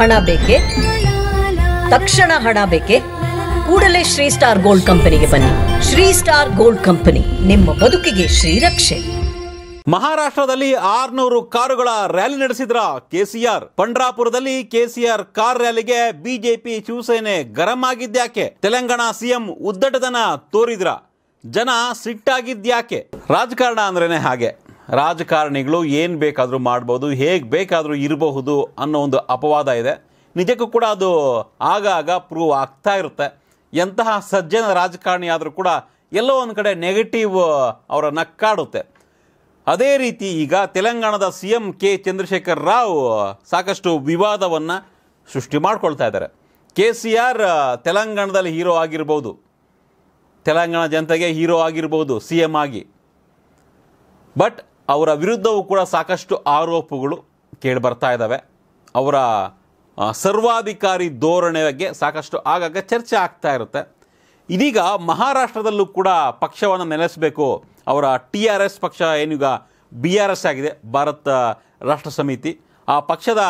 ಹಣ ಬೇಕೆ ತಕ್ಷಣ ಹಣ ಬೇಕೆ ಕೂಡಲೇ ಶ್ರೀ ಸ್ಟಾರ್ ಗೋಲ್ಡ್ ಕಂಪನಿಗೆ ಬನ್ನಿ ಶ್ರೀ ಸ್ಟಾರ್ ಗೋಲ್ಡ್ ಕಂಪನಿ ನಿಮ್ಮ ಬದುಕಿಗೆ ಶ್ರೀರಕ್ಷೆ ಮಹಾರಾಷ್ಟ್ರದಲ್ಲಿ ಆರ್ನೂರು ಕಾರುಗಳ ರ್ಯಾಲಿ ನಡೆಸಿದ್ರ ಕೆಸಿಆರ್ ಪಂಡ್ರಾಪುರದಲ್ಲಿ ಕೆಸಿಆರ್ ಕಾರ್ ರ್ಯಾಲಿಗೆ ಬಿಜೆಪಿ ಶಿವಸೇನೆ ಗರಂ ಆಗಿದ್ಯಾಕೆ ತೆಲಂಗಾಣ ಸಿಎಂ ಉದ್ದಟತನ ತೋರಿದ್ರ ಜನ ಸಿಟ್ಟಾಗಿದ್ಯಾಕೆ ರಾಜಕಾರಣ ಅಂದ್ರೇನೆ ಹಾಗೆ ರಾಜಕಾರಣಿಗಳು ಏನು ಬೇಕಾದರೂ ಮಾಡ್ಬೋದು ಹೇಗೆ ಬೇಕಾದರೂ ಇರಬಹುದು ಅನ್ನೋ ಒಂದು ಅಪವಾದ ಇದೆ ನಿಜಕ್ಕೂ ಕೂಡ ಅದು ಆಗಾಗ ಪ್ರೂವ್ ಆಗ್ತಾ ಇರುತ್ತೆ ಎಂತಹ ಸಜ್ಜನ ರಾಜಕಾರಣಿ ಆದರೂ ಕೂಡ ಎಲ್ಲೋ ಒಂದು ಕಡೆ ನೆಗೆಟಿವ್ ಅವರನ್ನು ಕಾಡುತ್ತೆ ಅದೇ ರೀತಿ ಈಗ ತೆಲಂಗಾಣದ C M K Chandrashekar Rao ಸಾಕಷ್ಟು ವಿವಾದವನ್ನು ಸೃಷ್ಟಿ ಮಾಡಿಕೊಳ್ತಾ ಇದ್ದಾರೆ ಕೆ ಸಿ ಆರ್ ತೆಲಂಗಾಣದಲ್ಲಿ ಹೀರೋ ಆಗಿರ್ಬೋದು ತೆಲಂಗಾಣ ಜನತೆಗೆ ಹೀರೋ ಆಗಿರ್ಬೋದು ಸಿ ಎಮ್ ಆಗಿ ಬಟ್ ಅವರ ವಿರುದ್ಧವೂ ಕೂಡ ಸಾಕಷ್ಟು ಆರೋಪಗಳು ಕೇಳಿ ಬರ್ತಾ ಇದ್ದಾವೆ ಅವರ ಸರ್ವಾಧಿಕಾರಿ ಧೋರಣೆ ಬಗ್ಗೆ ಸಾಕಷ್ಟು ಆಗಾಗ ಚರ್ಚೆ ಆಗ್ತಾ ಇರುತ್ತೆ ಇದೀಗ ಮಹಾರಾಷ್ಟ್ರದಲ್ಲೂ ಕೂಡ ಪಕ್ಷವನ್ನು ನೆಲೆಸಬೇಕು ಅವರ ಟಿ ಆರ್ ಎಸ್ ಪಕ್ಷ ಏನೀಗ ಬಿ ಆರ್ ಎಸ್ ಆಗಿದೆ ಭಾರತ ರಾಷ್ಟ್ರ ಸಮಿತಿ ಆ ಪಕ್ಷದ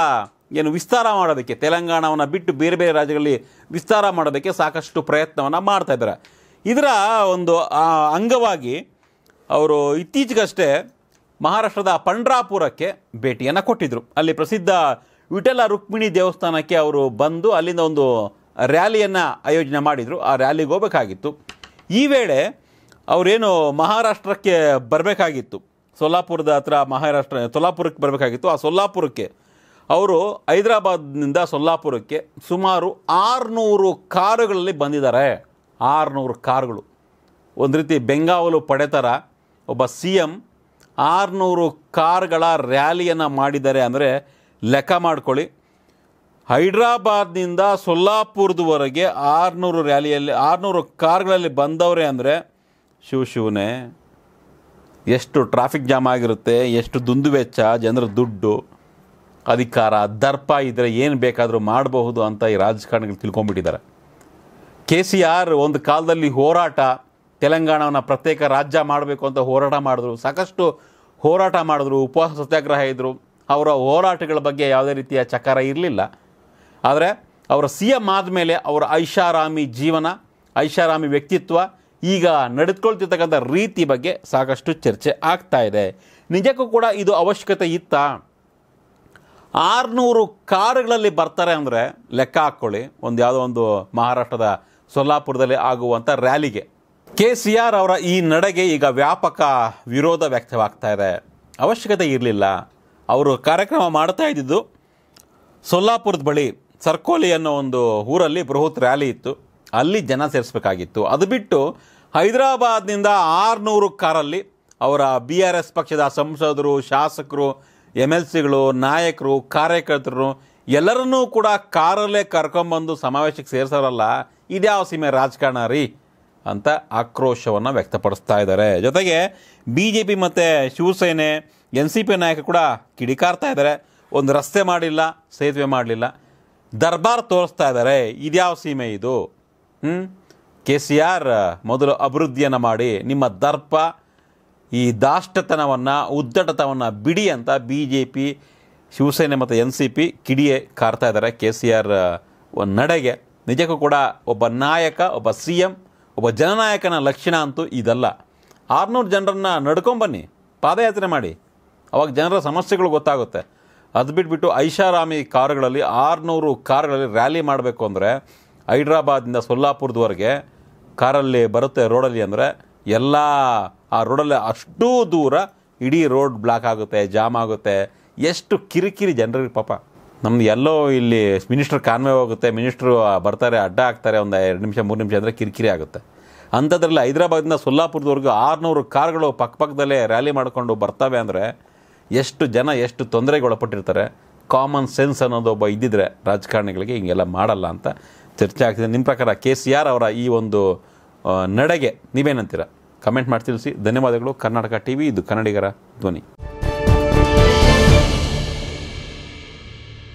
ಏನು ವಿಸ್ತಾರ ಮಾಡೋದಕ್ಕೆ ತೆಲಂಗಾಣವನ್ನು ಬಿಟ್ಟು ಬೇರೆ ಬೇರೆ ರಾಜ್ಯಗಳಲ್ಲಿ ವಿಸ್ತಾರ ಮಾಡೋದಕ್ಕೆ ಸಾಕಷ್ಟು ಪ್ರಯತ್ನವನ್ನು ಇದ್ದಾರೆ ಇದರ ಒಂದು ಅಂಗವಾಗಿ ಅವರು ಇತ್ತೀಚೆಗಷ್ಟೇ ಮಹಾರಾಷ್ಟ್ರದ ಪಂಡ್ರಾಪುರಕ್ಕೆ ಭೇಟಿಯನ್ನು ಕೊಟ್ಟಿದ್ದರು ಅಲ್ಲಿ ಪ್ರಸಿದ್ಧ ವಿಠಲ ರುಕ್ಮಿಣಿ ದೇವಸ್ಥಾನಕ್ಕೆ ಅವರು ಬಂದು ಅಲ್ಲಿಂದ ಒಂದು ರ್ಯಾಲಿಯನ್ನು ಆಯೋಜನೆ ಮಾಡಿದರು ಆ ರ್ಯಾಲಿಗೆ ಹೋಗಬೇಕಾಗಿತ್ತು ಈ ವೇಳೆ ಅವರೇನು ಮಹಾರಾಷ್ಟ್ರಕ್ಕೆ ಬರಬೇಕಾಗಿತ್ತು ಸೊಲ್ಲಾಪುರದ ಹತ್ರ ಮಹಾರಾಷ್ಟ್ರ ಸೊಲ್ಲಾಪುರಕ್ಕೆ ಬರಬೇಕಾಗಿತ್ತು ಆ ಸೊಲ್ಲಾಪುರಕ್ಕೆ ಅವರು ಹೈದರಾಬಾದ್ನಿಂದ ಸೊಲ್ಲಾಪುರಕ್ಕೆ ಸುಮಾರು ಆರುನೂರು ಕಾರುಗಳಲ್ಲಿ ಬಂದಿದ್ದಾರೆ ಆರುನೂರು ಕಾರುಗಳು ಒಂದು ರೀತಿ ಬೆಂಗಾವಲು ಪಡೆ ಒಬ್ಬ ಸಿ ಎಮ್ ಆರುನೂರು ಕಾರ್ಗಳ ರ್ಯಾಲಿಯನ್ನು ಮಾಡಿದ್ದಾರೆ ಅಂದರೆ ಲೆಕ್ಕ ಮಾಡ್ಕೊಳ್ಳಿ ಹೈಡ್ರಾಬಾದ್ನಿಂದ ಸೊಲ್ಲಾಪುರದವರೆಗೆ ಆರುನೂರು ರ್ಯಾಲಿಯಲ್ಲಿ ಆರುನೂರು ಕಾರ್ಗಳಲ್ಲಿ ಬಂದವರೇ ಅಂದರೆ ಶಿವ ಶಿವನೇ ಎಷ್ಟು ಟ್ರಾಫಿಕ್ ಜಾಮ್ ಆಗಿರುತ್ತೆ ಎಷ್ಟು ದುಂದುವೆಚ್ಚ ಜನರ ದುಡ್ಡು ಅಧಿಕಾರ ದರ್ಪ ಇದ್ದರೆ ಏನು ಬೇಕಾದರೂ ಮಾಡಬಹುದು ಅಂತ ಈ ರಾಜಕಾರಣಿಗಳು ತಿಳ್ಕೊಂಬಿಟ್ಟಿದ್ದಾರೆ ಕೆ ಸಿ ಆರ್ ಒಂದು ಕಾಲದಲ್ಲಿ ಹೋರಾಟ ತೆಲಂಗಾಣವನ್ನು ಪ್ರತ್ಯೇಕ ರಾಜ್ಯ ಮಾಡಬೇಕು ಅಂತ ಹೋರಾಟ ಮಾಡಿದ್ರು ಸಾಕಷ್ಟು ಹೋರಾಟ ಮಾಡಿದ್ರು ಉಪವಾಸ ಸತ್ಯಾಗ್ರಹ ಇದ್ದರು ಅವರ ಹೋರಾಟಗಳ ಬಗ್ಗೆ ಯಾವುದೇ ರೀತಿಯ ಚಕಾರ ಇರಲಿಲ್ಲ ಆದರೆ ಅವರ ಸಿ ಎಂ ಆದಮೇಲೆ ಅವರ ಐಷಾರಾಮಿ ಜೀವನ ಐಷಾರಾಮಿ ವ್ಯಕ್ತಿತ್ವ ಈಗ ನಡೆದುಕೊಳ್ತಿರ್ತಕ್ಕಂಥ ರೀತಿ ಬಗ್ಗೆ ಸಾಕಷ್ಟು ಚರ್ಚೆ ಆಗ್ತಾ ಇದೆ ನಿಜಕ್ಕೂ ಕೂಡ ಇದು ಅವಶ್ಯಕತೆ ಇತ್ತ ಆರುನೂರು ಕಾರುಗಳಲ್ಲಿ ಬರ್ತಾರೆ ಅಂದರೆ ಲೆಕ್ಕ ಹಾಕ್ಕೊಳ್ಳಿ ಒಂದು ಯಾವುದೋ ಒಂದು ಮಹಾರಾಷ್ಟ್ರದ ಸೊಲ್ಲಾಪುರದಲ್ಲಿ ಆಗುವಂಥ ರ್ಯಾಲಿಗೆ ಕೆ ಸಿ ಆರ್ ಅವರ ಈ ನಡೆಗೆ ಈಗ ವ್ಯಾಪಕ ವಿರೋಧ ವ್ಯಕ್ತವಾಗ್ತಾ ಇದೆ ಅವಶ್ಯಕತೆ ಇರಲಿಲ್ಲ ಅವರು ಕಾರ್ಯಕ್ರಮ ಮಾಡ್ತಾ ಇದ್ದಿದ್ದು ಸೊಲ್ಲಾಪುರದ ಬಳಿ ಸರ್ಕೋಲಿ ಅನ್ನೋ ಒಂದು ಊರಲ್ಲಿ ಬೃಹತ್ ರ್ಯಾಲಿ ಇತ್ತು ಅಲ್ಲಿ ಜನ ಸೇರಿಸಬೇಕಾಗಿತ್ತು ಅದು ಬಿಟ್ಟು ಹೈದರಾಬಾದ್ನಿಂದ ಆರುನೂರು ಕಾರಲ್ಲಿ ಅವರ ಬಿ ಆರ್ ಎಸ್ ಪಕ್ಷದ ಸಂಸದರು ಶಾಸಕರು ಎಮ್ ಎಲ್ ಸಿಗಳು ನಾಯಕರು ಕಾರ್ಯಕರ್ತರು ಎಲ್ಲರನ್ನೂ ಕೂಡ ಕಾರಲ್ಲೇ ಕರ್ಕೊಂಬಂದು ಸಮಾವೇಶಕ್ಕೆ ಸೇರಿಸೋರಲ್ಲ ಇದ್ಯಾವ ಸೀಮೆ ರಾಜಕಾರಣ ರೀ ಅಂತ ಆಕ್ರೋಶವನ್ನು ವ್ಯಕ್ತಪಡಿಸ್ತಾ ಇದ್ದಾರೆ ಜೊತೆಗೆ ಬಿ ಜೆ ಪಿ ಮತ್ತು ಶಿವಸೇನೆ ಎನ್ ಸಿ ಪಿ ನಾಯಕ ಕೂಡ ಕಿಡಿಕಾರ್ತಾ ಇದ್ದಾರೆ ಒಂದು ರಸ್ತೆ ಮಾಡಿಲ್ಲ ಸೇತುವೆ ಮಾಡಲಿಲ್ಲ ದರ್ಬಾರ್ ತೋರಿಸ್ತಾ ಇದ್ದಾರೆ ಇದ್ಯಾವ ಸೀಮೆ ಇದು ಹ್ಞೂ ಕೆ ಸಿ ಆರ್ ಮೊದಲು ಅಭಿವೃದ್ಧಿಯನ್ನು ಮಾಡಿ ನಿಮ್ಮ ದರ್ಪ ಈ ದಾಷ್ಟತನವನ್ನು ಉದ್ದಟತವನ್ನು ಬಿಡಿ ಅಂತ ಬಿ ಜೆ ಪಿ ಶಿವಸೇನೆ ಮತ್ತು ಎನ್ ಸಿ ಪಿ ಕಿಡಿಯೇ ಕಾರ್ತಾ ಇದ್ದಾರೆ ಕೆ ಸಿ ಆರ್ ನಡೆಗೆ ನಿಜಕ್ಕೂ ಕೂಡ ಒಬ್ಬ ನಾಯಕ ಒಬ್ಬ ಸಿ ಎಂ ಒಬ್ಬ ಜನನಾಯಕನ ಲಕ್ಷಣ ಅಂತೂ ಇದಲ್ಲ ಆರುನೂರು ಜನರನ್ನು ನಡ್ಕೊಂಬನ್ನಿ ಪಾದಯಾತ್ರೆ ಮಾಡಿ ಅವಾಗ ಜನರ ಸಮಸ್ಯೆಗಳು ಗೊತ್ತಾಗುತ್ತೆ ಅದು ಬಿಟ್ಬಿಟ್ಟು ಐಷಾರಾಮಿ ಕಾರುಗಳಲ್ಲಿ ಆರುನೂರು ಕಾರುಗಳಲ್ಲಿ ರ್ಯಾಲಿ ಮಾಡಬೇಕು ಅಂದರೆ ಹೈದ್ರಾಬಾದಿಂದ ಸೊಲ್ಲಾಪುರದವರೆಗೆ ಕಾರಲ್ಲಿ ಬರುತ್ತೆ ರೋಡಲ್ಲಿ ಅಂದರೆ ಎಲ್ಲ ಆ ರೋಡಲ್ಲಿ ಅಷ್ಟೂ ದೂರ ಇಡೀ ರೋಡ್ ಬ್ಲಾಕ್ ಆಗುತ್ತೆ ಜಾಮ್ ಆಗುತ್ತೆ ಎಷ್ಟು ಕಿರಿಕಿರಿ ಜನರಿಗೆ ಪಾಪ ನಮ್ದು ಎಲ್ಲೋ ಇಲ್ಲಿ ಮಿನಿಸ್ಟ್ರ್ ಕಾನ್ವೆ ಹೋಗುತ್ತೆ ಮಿನಿಸ್ಟ್ರು ಬರ್ತಾರೆ ಅಡ್ಡ ಹಾಕ್ತಾರೆ ಒಂದು ಎರಡು ನಿಮಿಷ ಮೂರು ನಿಮಿಷ ಅಂದರೆ ಕಿರಿಕಿರಿ ಆಗುತ್ತೆ ಅಂಥದ್ರಲ್ಲಿ ಹೈದರಾಬಾದಿಂದ ಸೊಲ್ಲಾಪುರದವರೆಗೂ ಆರುನೂರು ಕಾರ್ಗಳು ಪಕ್ಕಪಕ್ಕದಲ್ಲೇ ರ್ಯಾಲಿ ಮಾಡಿಕೊಂಡು ಬರ್ತವೆ ಅಂದರೆ ಎಷ್ಟು ಜನ ಎಷ್ಟು ತೊಂದರೆಗೆ ಒಳಪಟ್ಟಿರ್ತಾರೆ ಕಾಮನ್ ಸೆನ್ಸ್ ಅನ್ನೋದು ಒಬ್ಬ ಇದ್ದಿದ್ರೆ ರಾಜಕಾರಣಿಗಳಿಗೆ ಹಿಂಗೆಲ್ಲ ಮಾಡಲ್ಲ ಅಂತ ಚರ್ಚೆ ಆಗ್ತಿದೆ ನಿಮ್ಮ ಪ್ರಕಾರ ಕೆ ಸಿ ಆರ್ ಅವರ ಈ ಒಂದು ನಡೆಗೆ ನೀವೇನಂತೀರ ಕಮೆಂಟ್ ಮಾಡಿ ತಿಳಿಸಿ ಧನ್ಯವಾದಗಳು ಕರ್ನಾಟಕ ಟಿ ವಿ ಇದು ಕನ್ನಡಿಗರ ಧ್ವನಿ